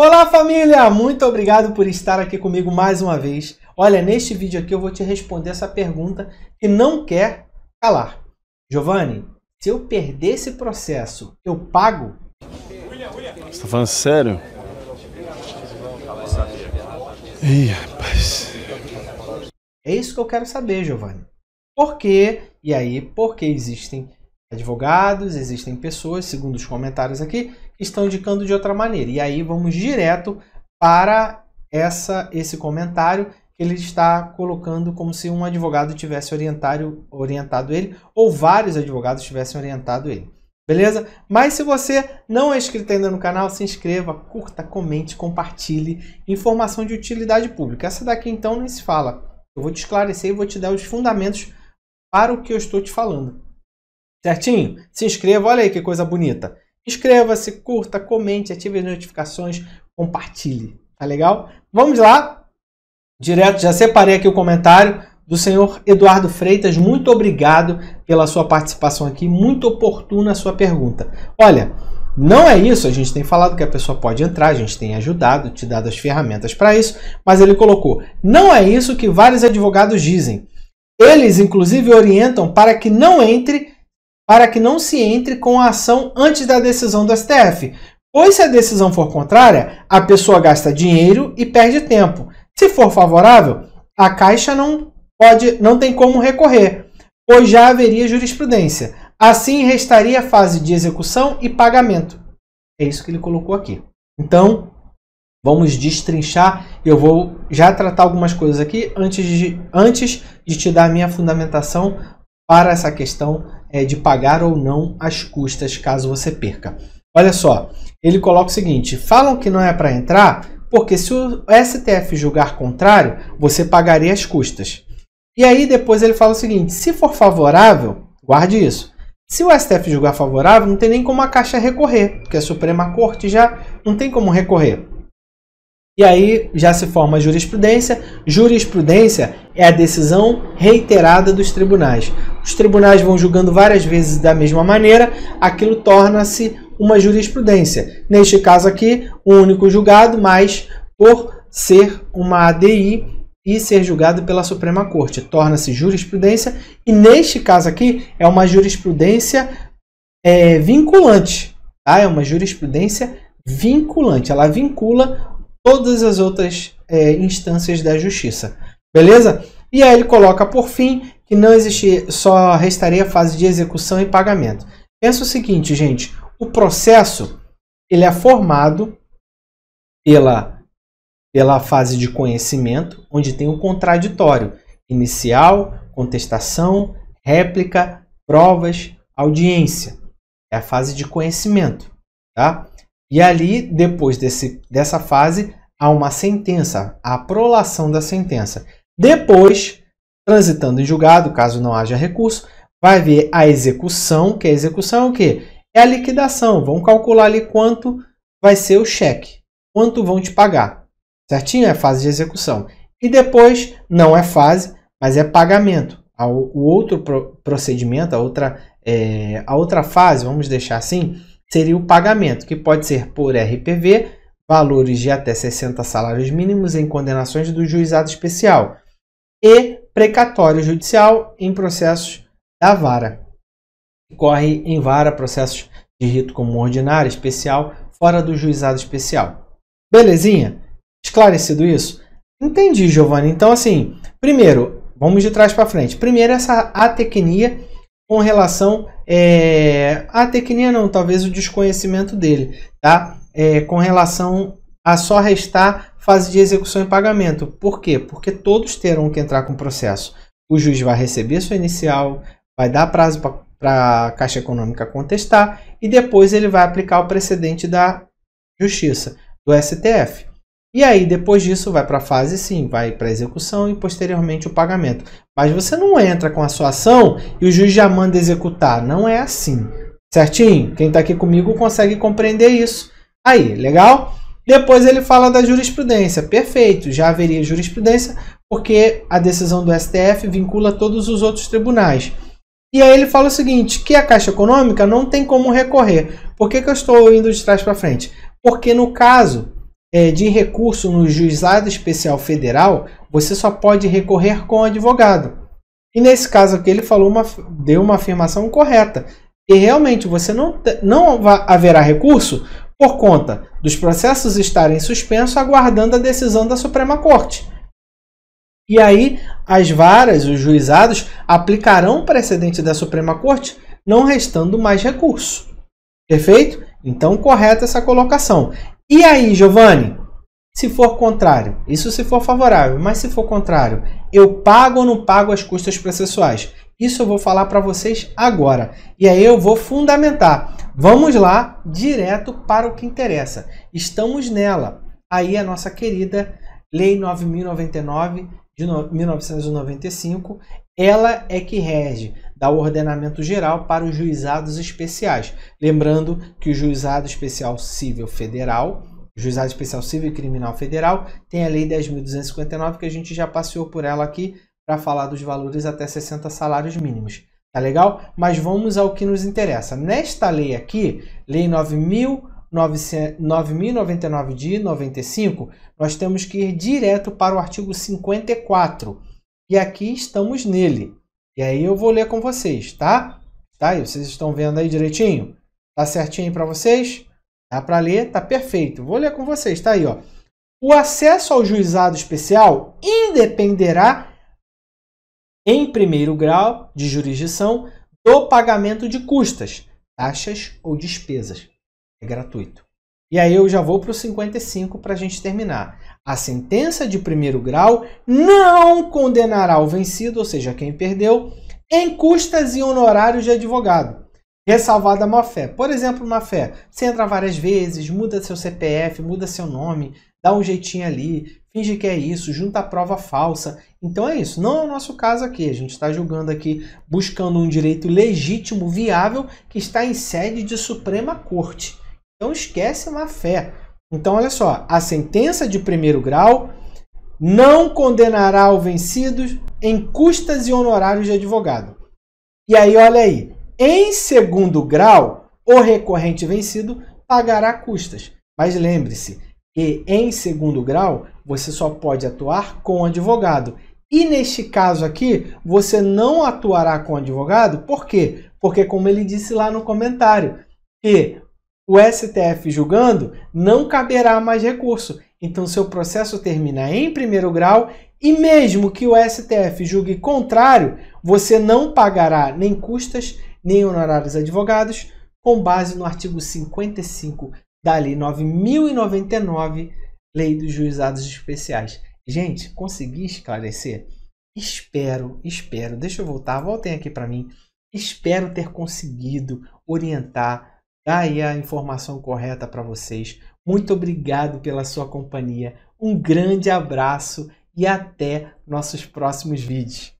Olá família, muito obrigado por estar aqui comigo mais uma vez. Olha, neste vídeo aqui eu vou te responder essa pergunta que não quer calar. Giovanni, se eu perder esse processo, eu pago? Você tá falando sério? Ih, rapaz. É isso que eu quero saber, Giovanni. Por quê? E aí, por que existem advogados, existem pessoas, segundo os comentários aqui, que estão indicando de outra maneira. E aí vamos direto para essa esse comentário que ele está colocando como se um advogado tivesse orientado, orientado ele ou vários advogados tivessem orientado ele. Beleza? Mas se você não é inscrito ainda no canal, se inscreva, curta, comente, compartilhe. Informação de utilidade pública. Essa daqui então nem se fala. Eu vou te esclarecer e vou te dar os fundamentos para o que eu estou te falando. Certinho? Se inscreva, olha aí que coisa bonita. Inscreva-se, curta, comente, ative as notificações, compartilhe. Tá legal? Vamos lá. Direto, já separei aqui o comentário do senhor Eduardo Freitas. Muito obrigado pela sua participação aqui. Muito oportuna a sua pergunta. Olha, não é isso, a gente tem falado que a pessoa pode entrar, a gente tem ajudado, te dado as ferramentas para isso, mas ele colocou: não é isso que vários advogados dizem. Eles, inclusive, orientam para que não entre para que não se entre com a ação antes da decisão do STF. Pois se a decisão for contrária, a pessoa gasta dinheiro e perde tempo. Se for favorável, a Caixa não pode, não tem como recorrer, pois já haveria jurisprudência. Assim restaria a fase de execução e pagamento. É isso que ele colocou aqui. Então, vamos destrinchar. Eu vou já tratar algumas coisas aqui antes de, antes de te dar a minha fundamentação para essa questão é, de pagar ou não as custas caso você perca. Olha só, ele coloca o seguinte: falam que não é para entrar, porque se o STF julgar contrário, você pagaria as custas. E aí depois ele fala o seguinte: se for favorável, guarde isso. Se o STF julgar favorável, não tem nem como a Caixa recorrer, porque a Suprema Corte já não tem como recorrer. E aí já se forma jurisprudência. Jurisprudência é a decisão reiterada dos tribunais os tribunais vão julgando várias vezes da mesma maneira, aquilo torna-se uma jurisprudência. Neste caso aqui, um único julgado, mas por ser uma ADI e ser julgado pela Suprema Corte, torna-se jurisprudência e neste caso aqui é uma jurisprudência é, vinculante, tá? É uma jurisprudência vinculante, ela vincula todas as outras é, instâncias da justiça, beleza? E aí ele coloca por fim que não existe, só restaria a fase de execução e pagamento. Pensa o seguinte, gente, o processo ele é formado pela, pela fase de conhecimento, onde tem o um contraditório inicial, contestação, réplica, provas, audiência. É a fase de conhecimento, tá? E ali, depois desse, dessa fase, há uma sentença, a prolação da sentença. Depois transitando em julgado, caso não haja recurso, vai ver a execução, que a execução é o quê? É a liquidação. Vão calcular ali quanto vai ser o cheque, quanto vão te pagar. Certinho? É fase de execução. E depois, não é fase, mas é pagamento. O outro procedimento, a outra, é, a outra fase, vamos deixar assim, seria o pagamento, que pode ser por RPV, valores de até 60 salários mínimos em condenações do juizado especial. E precatório judicial em processos da vara. Corre em vara processos de rito comum ordinário especial fora do juizado especial. Belezinha? Esclarecido isso? Entendi, Giovanni. Então, assim, primeiro, vamos de trás para frente. Primeiro, essa atecnia com relação é, a tecnia, não, talvez o desconhecimento dele, tá? É, com relação a só restar fase de execução e pagamento. Por quê? Porque todos terão que entrar com processo. O juiz vai receber sua inicial, vai dar prazo para a Caixa Econômica contestar e depois ele vai aplicar o precedente da Justiça, do STF. E aí, depois disso, vai para a fase sim, vai para a execução e posteriormente o pagamento. Mas você não entra com a sua ação e o juiz já manda executar. Não é assim. Certinho? Quem está aqui comigo consegue compreender isso. Aí, legal? Depois ele fala da jurisprudência. Perfeito, já haveria jurisprudência, porque a decisão do STF vincula todos os outros tribunais. E aí ele fala o seguinte, que a Caixa Econômica não tem como recorrer. Por que, que eu estou indo de trás para frente? Porque no caso é, de recurso no Juizado Especial Federal, você só pode recorrer com advogado. E nesse caso aqui ele falou uma, deu uma afirmação correta. E realmente você não, não haverá recurso por conta dos processos estarem suspensos aguardando a decisão da Suprema Corte. E aí, as varas, os juizados, aplicarão o precedente da Suprema Corte, não restando mais recurso. Perfeito? Então, correta essa colocação. E aí, Giovanni? Se for contrário, isso se for favorável, mas se for contrário, eu pago ou não pago as custas processuais? Isso eu vou falar para vocês agora. E aí eu vou fundamentar. Vamos lá direto para o que interessa. Estamos nela. Aí a nossa querida Lei 9099 de 1995, ela é que rege, da o ordenamento geral para os juizados especiais. Lembrando que o juizado especial civil federal, juizado especial civil e criminal federal, tem a Lei 10.259, que a gente já passeou por ela aqui para falar dos valores até 60 salários mínimos. Tá legal? Mas vamos ao que nos interessa. Nesta lei aqui, Lei 9.099 de 95, nós temos que ir direto para o artigo 54. E aqui estamos nele. E aí eu vou ler com vocês, tá? Tá aí, vocês estão vendo aí direitinho? Tá certinho para vocês? Dá para ler? Tá perfeito. Vou ler com vocês, tá aí, ó. O acesso ao juizado especial independerá em primeiro grau de jurisdição do pagamento de custas, taxas ou despesas. É gratuito. E aí eu já vou para o 55 para a gente terminar. A sentença de primeiro grau não condenará o vencido, ou seja, quem perdeu, em custas e honorários de advogado. Ressalvada a má-fé. Por exemplo, má-fé. Você entra várias vezes, muda seu CPF, muda seu nome, dá um jeitinho ali, finge que é isso, junta a prova falsa. Então é isso, não é o nosso caso aqui. A gente está julgando aqui, buscando um direito legítimo, viável, que está em sede de Suprema Corte. Então esquece má fé. Então olha só, a sentença de primeiro grau não condenará o vencido em custas e honorários de advogado. E aí olha aí, em segundo grau, o recorrente vencido pagará custas. Mas lembre-se, e em segundo grau, você só pode atuar com advogado. E neste caso aqui, você não atuará com advogado, por quê? Porque, como ele disse lá no comentário, que o STF julgando, não caberá mais recurso. Então, seu processo termina em primeiro grau e, mesmo que o STF julgue contrário, você não pagará nem custas nem honorários advogados, com base no artigo 55 dali 9.099, Lei dos Juizados Especiais. Gente, consegui esclarecer? Espero, espero. Deixa eu voltar, voltem aqui para mim. Espero ter conseguido orientar, dar a informação correta para vocês. Muito obrigado pela sua companhia. Um grande abraço e até nossos próximos vídeos.